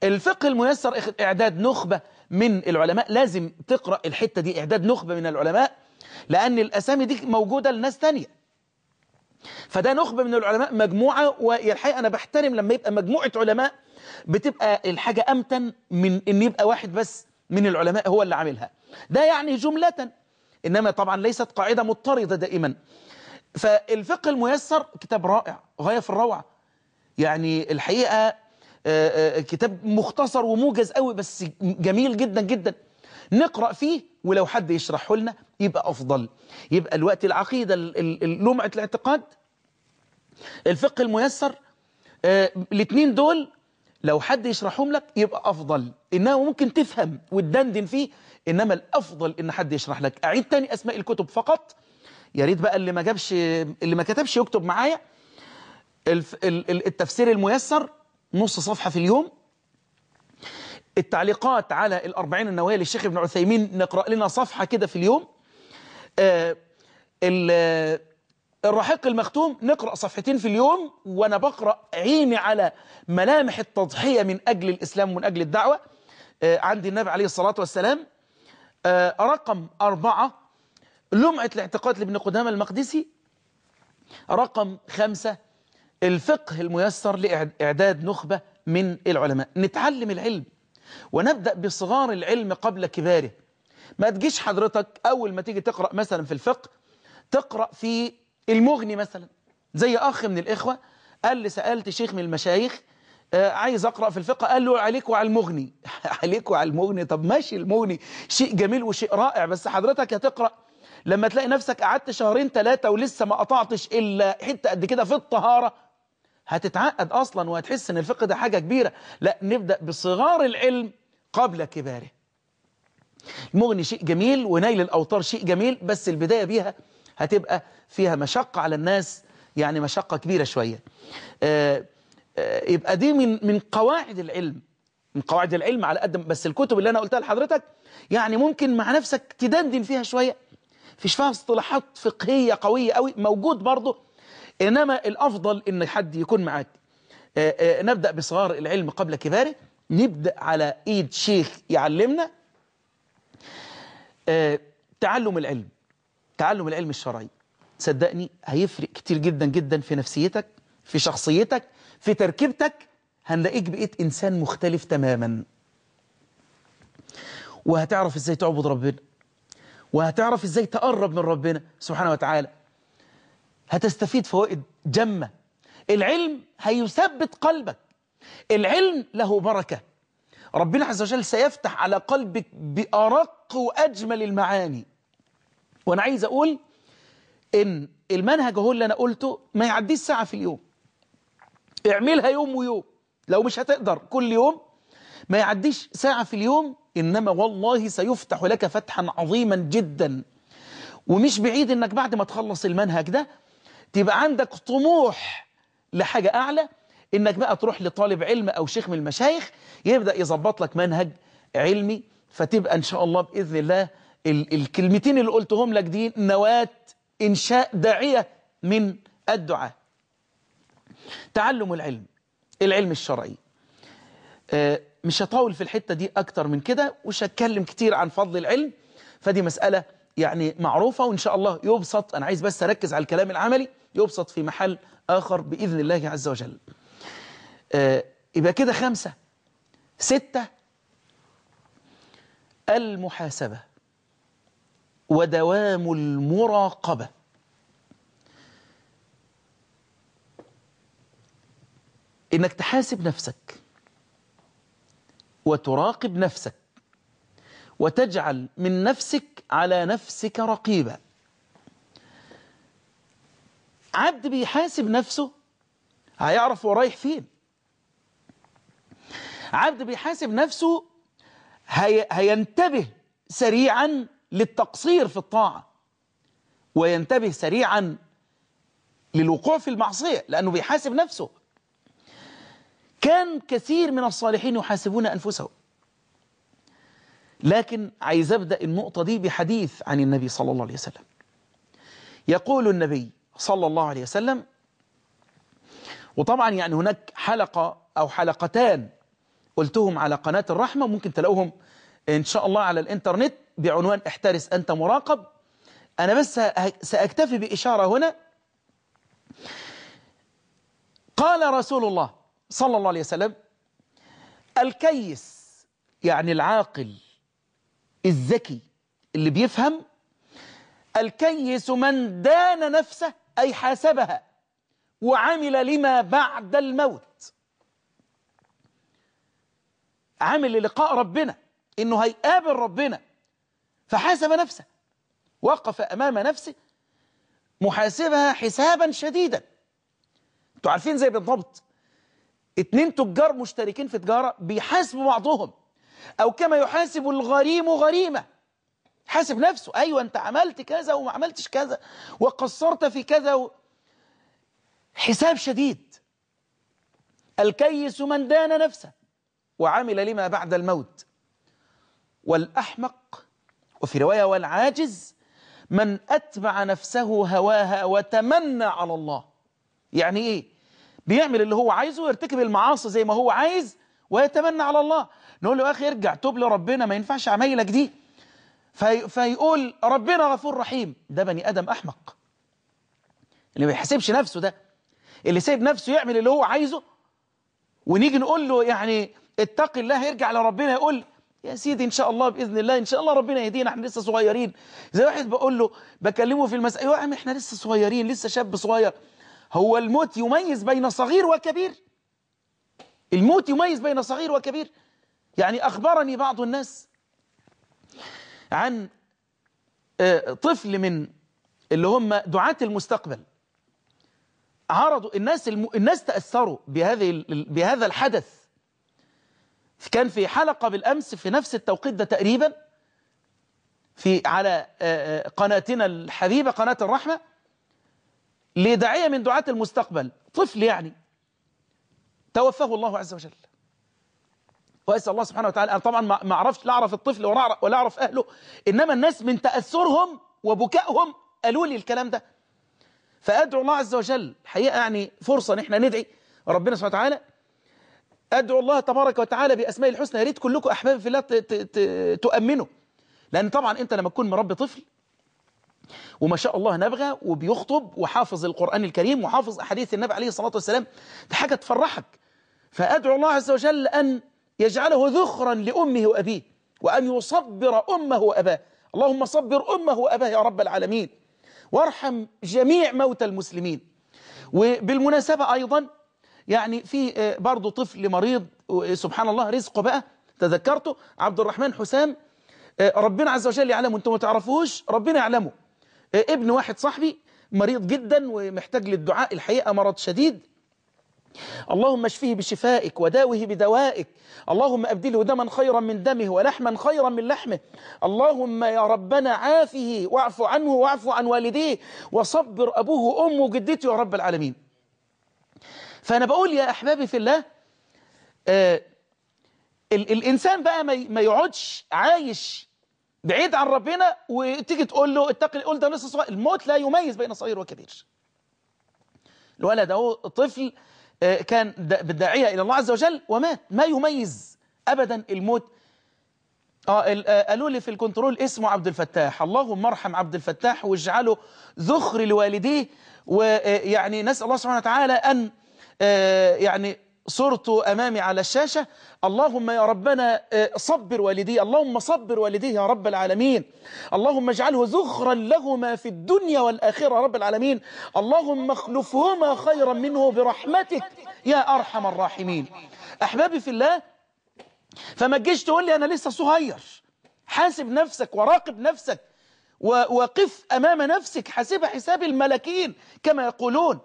الفقه الميسر إعداد نخبة من العلماء لازم تقرأ الحتة دي إعداد نخبة من العلماء لأن الأسامي دي موجودة لناس تانية فده نخبة من العلماء مجموعة والحقيقة أنا بحترم لما يبقى مجموعة علماء بتبقى الحاجة أمتن من إن يبقى واحد بس من العلماء هو اللي عاملها ده يعني جملة إنما طبعا ليست قاعدة مضطردة دائما فالفقه الميسر كتاب رائع غاية في الروعة يعني الحقيقة آه، آه، كتاب مختصر وموجز قوي بس جميل جدا جدا نقرأ فيه ولو حد يشرحه لنا يبقى أفضل يبقى الوقت العقيدة لمعة الاعتقاد الفقه الميسر آه، الاثنين دول لو حد يشرحهم لك يبقى أفضل إنه ممكن تفهم وتدندن فيه إنما الأفضل إن حد يشرح لك أعيد تاني أسماء الكتب فقط يا ريت بقى اللي ما جابش اللي ما كتبش يكتب معايا التفسير الميسر نص صفحه في اليوم التعليقات على الأربعين النووية للشيخ ابن عثيمين نقرأ لنا صفحة كده في اليوم آه، الرحيق المختوم نقرأ صفحتين في اليوم وأنا بقرأ عيني على ملامح التضحية من أجل الإسلام ومن أجل الدعوة آه، عندي النبي عليه الصلاة والسلام آه، رقم أربعة لمعة الاعتقاد لابن قدامة المقدسي رقم خمسة الفقه الميسر لإعداد نخبة من العلماء نتعلم العلم ونبدأ بصغار العلم قبل كباره ما تجيش حضرتك أول ما تيجي تقرأ مثلا في الفقه تقرأ في المغني مثلا زي أخ من الإخوة قال لي سألت شيخ من المشايخ آه، عايز أقرأ في الفقه قال له عليك وعلى المغني *laughs* عليك وعلى المغني طب ماشي المغني شيء جميل وشيء رائع بس حضرتك هتقرأ لما تلاقي نفسك قعدت شهرين ثلاثة ولسه ما قطعتش إلا حتة قد كده في الطهارة هتتعقد أصلا وهتحس إن الفقه ده حاجة كبيرة لا نبدأ بصغار العلم قبل كباره المغني شيء جميل ونيل الأوطار شيء جميل بس البداية بيها هتبقى فيها مشقة على الناس يعني مشقة كبيرة شوية آآ آه، آآ آه، يبقى دي من من قواعد العلم من قواعد العلم على قد بس الكتب اللي أنا قلتها لحضرتك يعني ممكن مع نفسك تدندن فيها شوية فيش فيها اصطلاحات فقهية قوية قوي موجود برضه إنما الأفضل إن حد يكون معاك آه، آه، نبدأ بصغار العلم قبل كباره نبدأ على إيد شيخ يعلمنا آه، تعلم العلم تعلم العلم الشرعي صدقني هيفرق كتير جدا جدا في نفسيتك في شخصيتك في تركيبتك هنلاقيك بقيت إنسان مختلف تماما وهتعرف إزاي تعبد ربنا وهتعرف ازاي تقرب من ربنا سبحانه وتعالى هتستفيد فوائد جمة العلم هيثبت قلبك العلم له بركة ربنا عز وجل سيفتح على قلبك بأرق وأجمل المعاني وأنا عايز أقول إن المنهج هو اللي أنا قلته ما يعديش ساعة في اليوم اعملها يوم ويوم لو مش هتقدر كل يوم ما يعديش ساعة في اليوم إنما والله سيفتح لك فتحا عظيما جدا ومش بعيد إنك بعد ما تخلص المنهج ده تبقى عندك طموح لحاجة أعلى إنك بقى تروح لطالب علم أو شيخ من المشايخ يبدأ يظبط لك منهج علمي فتبقى إن شاء الله بإذن الله ال الكلمتين اللي قلتهم لك دي نواة إنشاء داعية من الدعاء تعلم العلم العلم الشرعي آه، مش هطول في الحتة دي أكتر من كده ومش هتكلم كتير عن فضل العلم فدي مسألة يعني معروفة وإن شاء الله يبسط أنا عايز بس أركز على الكلام العملي يبسط في محل آخر بإذن الله عز وجل آه يبقى كده خمسة ستة المحاسبة ودوام المراقبة إنك تحاسب نفسك وتراقب نفسك وتجعل من نفسك على نفسك رقيبا عبد بيحاسب نفسه هيعرف هو رايح فين عبد بيحاسب نفسه هي هينتبه سريعا للتقصير في الطاعة وينتبه سريعا للوقوع في المعصية لأنه بيحاسب نفسه كان كثير من الصالحين يحاسبون أنفسهم لكن عايز أبدأ النقطة دي بحديث عن النبي صلى الله عليه وسلم يقول النبي صلى الله عليه وسلم وطبعا يعني هناك حلقة أو حلقتان قلتهم على قناة الرحمة ممكن تلاقوهم إن شاء الله على الإنترنت بعنوان احترس أنت مراقب أنا بس سأكتفي بإشارة هنا قال رسول الله صلى الله عليه وسلم الكيس يعني العاقل الذكي اللي بيفهم الكيس من دان نفسه أي حاسبها وعمل لما بعد الموت عمل للقاء ربنا إنه هيقابل ربنا فحاسب نفسه وقف أمام نفسه محاسبها حسابا شديدا انتوا عارفين زي بالضبط اتنين تجار مشتركين في تجارة بيحاسبوا بعضهم أو كما يحاسب الغريم غريمة حاسب نفسه أيوة أنت عملت كذا وما عملتش كذا وقصرت في كذا و... حساب شديد الكيس من دان نفسه وعمل لما بعد الموت والأحمق وفي رواية والعاجز من أتبع نفسه هواها وتمنى على الله يعني إيه بيعمل اللي هو عايزه ويرتكب المعاصي زي ما هو عايز ويتمنى على الله نقول له يا اخي ارجع توب لربنا ما ينفعش عمايلك دي في فيقول ربنا غفور رحيم ده بني ادم احمق اللي ما بيحاسبش نفسه ده اللي سايب نفسه يعمل اللي هو عايزه ونيجي نقول له يعني اتق الله يرجع لربنا يقول يا سيدي ان شاء الله باذن الله ان شاء الله ربنا يهدينا احنا لسه صغيرين زي واحد بقول له بكلمه في المساله يا عم احنا لسه صغيرين لسه شاب صغير هو الموت يميز بين صغير وكبير الموت يميز بين صغير وكبير يعني أخبرني بعض الناس عن آه، طفل من اللي هم دعاة المستقبل عرضوا الناس الم... الناس تأثروا بهذه ال... بهذا الحدث كان في حلقة بالأمس في نفس التوقيت ده تقريبا في على آه، آه، قناتنا الحبيبة قناة الرحمة لداعية من دعاة المستقبل طفل يعني توفاه الله عز وجل وأسأل الله سبحانه وتعالى أنا طبعا ما أعرفش لا أعرف الطفل ولا أعرف أهله إنما الناس من تأثرهم وبكائهم قالوا لي الكلام ده فأدعو الله عز وجل حقيقة يعني فرصة ان احنا ندعي ربنا سبحانه وتعالى أدعو الله تبارك وتعالى بأسماء الحسنى يا ريت كلكم أحبابي في الله تؤمنوا لأن طبعا أنت لما تكون مربي طفل وما شاء الله نبغى وبيخطب وحافظ القرآن الكريم وحافظ أحاديث النبي عليه الصلاة والسلام ده حاجة تفرحك فأدعو الله عز وجل أن يجعله ذخرا لأمه وأبيه وأن يصبر أمه وأباه اللهم صبر أمه وأباه يا رب العالمين وارحم جميع موتى المسلمين وبالمناسبة أيضا يعني في آه، برضه طفل مريض آه، سبحان الله رزقه بقى تذكرته عبد الرحمن حسام آه، ربنا عز وجل يعلمه انتم ما تعرفوش ربنا يعلمه ابن واحد صاحبي مريض جدا ومحتاج للدعاء الحقيقة مرض شديد اللهم اشفيه بشفائك وداوه بدوائك اللهم أبدله دما خيرا من دمه ولحما خيرا من لحمه اللهم يا ربنا عافه واعف عنه واعف عن والديه وصبر أبوه وأمه وجدته يا رب العالمين فأنا بقول يا أحبابي في الله آه الإنسان بقى ما يقعدش عايش بعيد عن ربنا وتيجي تقول له اتقل قول ده لسه صغير الموت لا يميز بين صغير وكبير الولد اهو طفل آه، كان بالداعيه الى الله عز وجل ومات ما يميز ابدا الموت آه،, آه قالوا لي في الكنترول اسمه عبد الفتاح اللهم ارحم عبد الفتاح واجعله ذخر لوالديه ويعني آه، نسال الله سبحانه وتعالى ان يعني صورته أمامي على الشاشة اللهم يا ربنا آه، صبر والديه اللهم صبر والديه يا رب العالمين اللهم اجعله ذخرا لهما في الدنيا والآخرة رب العالمين اللهم اخلفهما خيرا منه برحمتك يا أرحم الراحمين أحبابي في الله فما تجيش تقول لي أنا لسه صغير حاسب نفسك وراقب نفسك وقف أمام نفسك حاسب حساب الملكين كما يقولون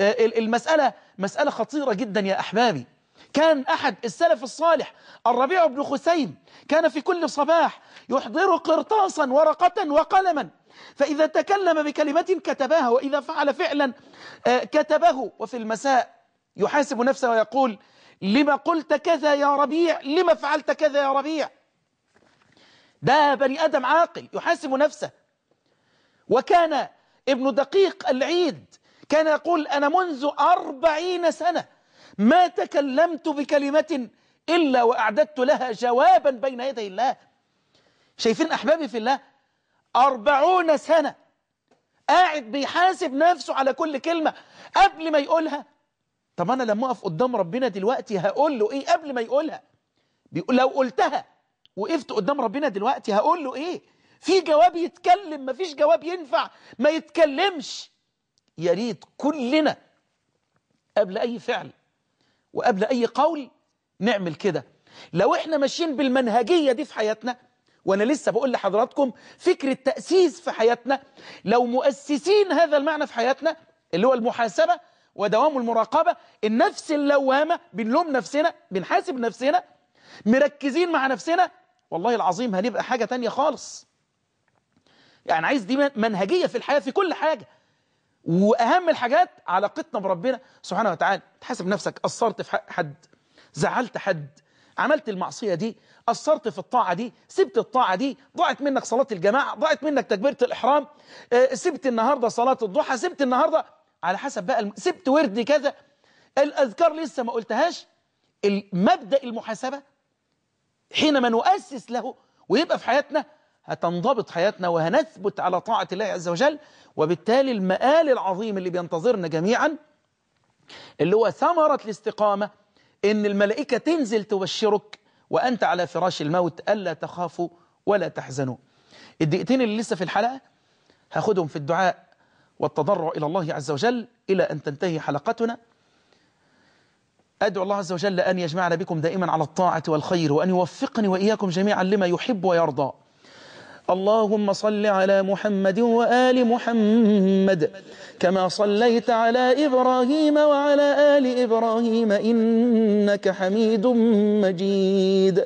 آه، المسألة مسألة خطيرة جدا يا أحبابي كان أحد السلف الصالح الربيع بن خثيم كان في كل صباح يحضر قرطاسا ورقة وقلما فإذا تكلم بكلمة كتبها وإذا فعل فعلا آه، كتبه وفي المساء يحاسب نفسه ويقول لما قلت كذا يا ربيع لما فعلت كذا يا ربيع ده بني آدم عاقل يحاسب نفسه وكان ابن دقيق العيد كان يقول أنا منذ أربعين سنة ما تكلمت بكلمة إلا وأعددت لها جوابا بين يدي الله شايفين أحبابي في الله أربعون سنة قاعد بيحاسب نفسه على كل كلمة قبل ما يقولها طب أنا لما أقف قدام ربنا دلوقتي هقول له إيه قبل ما يقولها بيقول لو قلتها وقفت قدام ربنا دلوقتي هقول له إيه في جواب يتكلم مفيش جواب ينفع ما يتكلمش يا ريت كلنا قبل أي فعل وقبل أي قول نعمل كده لو احنا ماشيين بالمنهجية دي في حياتنا وأنا لسه بقول لحضراتكم فكرة تأسيس في حياتنا لو مؤسسين هذا المعنى في حياتنا اللي هو المحاسبة ودوام المراقبة النفس اللوامة بنلوم نفسنا بنحاسب نفسنا مركزين مع نفسنا والله العظيم هنبقى حاجة تانية خالص يعني عايز دي منهجية في الحياة في كل حاجة واهم الحاجات علاقتنا بربنا سبحانه وتعالى تحاسب نفسك قصرت في حد زعلت حد عملت المعصية دي قصرت في الطاعة دي سبت الطاعة دي ضاعت منك صلاة الجماعة ضاعت منك تكبيرة الإحرام آه، سبت النهاردة صلاة الضحى سبت النهاردة على حسب بقى الم... سبت ورد كذا الأذكار لسه ما قلتهاش مبدأ المحاسبة حينما نؤسس له ويبقى في حياتنا هتنضبط حياتنا وهنثبت على طاعة الله عز وجل وبالتالي المآل العظيم اللي بينتظرنا جميعا اللي هو ثمرة الاستقامة إن الملائكة تنزل تبشرك وأنت على فراش الموت ألا تخافوا ولا تحزنوا الدقيقتين اللي لسه في الحلقة هاخدهم في الدعاء والتضرع إلى الله عز وجل إلى أن تنتهي حلقتنا أدعو الله عز وجل أن يجمعنا بكم دائما على الطاعة والخير وأن يوفقني وإياكم جميعا لما يحب ويرضى اللهم صل على محمد وآل محمد كما صليت على إبراهيم وعلى آل إبراهيم إنك حميد مجيد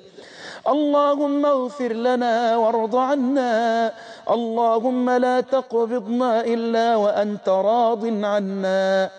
اللهم اغفر لنا وارض عنا اللهم لا تقبضنا إلا وأنت راض عنا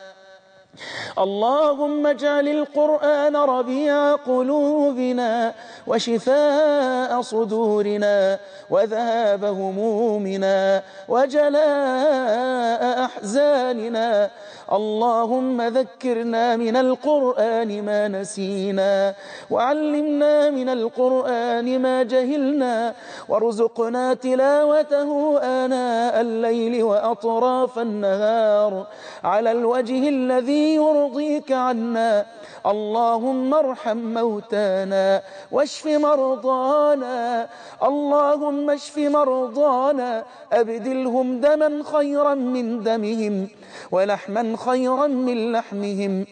اللهم اجعل القرآن ربيع قلوبنا وشفاء صدورنا وذهاب همومنا وجلاء أحزاننا اللهم ذكرنا من القرآن ما نسينا وعلمنا من القرآن ما جهلنا وارزقنا تلاوته آناء الليل وأطراف النهار على الوجه الذي يرضيك عنا اللهم ارحم موتانا واشف مرضانا اللهم اشف مرضانا أبدلهم دما خيرا من دمهم ولحما خيرا من لحمهم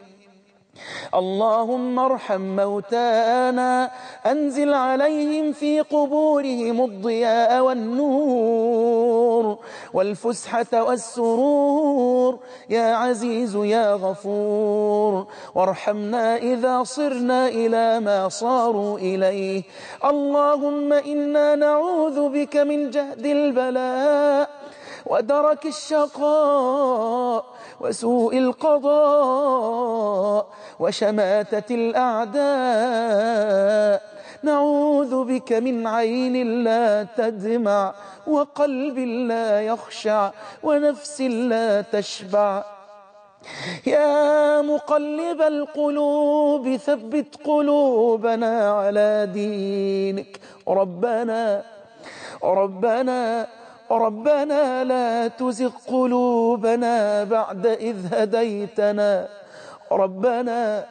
اللهم ارحم موتانا أنزل عليهم في قبورهم الضياء والنور والفسحة والسرور يا عزيز يا غفور وارحمنا إذا صرنا إلى ما صاروا إليه اللهم إنا نعوذ بك من جهد البلاء ودرك الشقاء وسوء القضاء وشماتة الأعداء نعوذ بك من عين لا تدمع وقلب لا يخشع ونفس لا تشبع يا مقلب القلوب ثبت قلوبنا على دينك ربنا ربنا ربنا لا تزغ قلوبنا بعد إذ هديتنا ربنا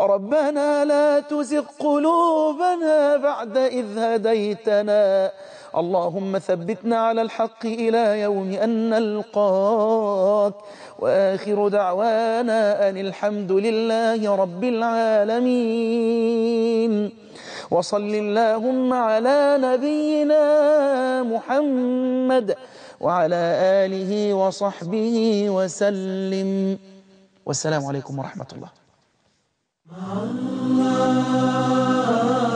ربنا لا تزغ قلوبنا بعد إذ هديتنا اللهم ثبتنا على الحق إلى يوم أن نلقاك وآخر دعوانا أن الحمد لله رب العالمين وصل اللهم على نبينا محمد وعلى آله وصحبه وسلم والسلام عليكم ورحمة الله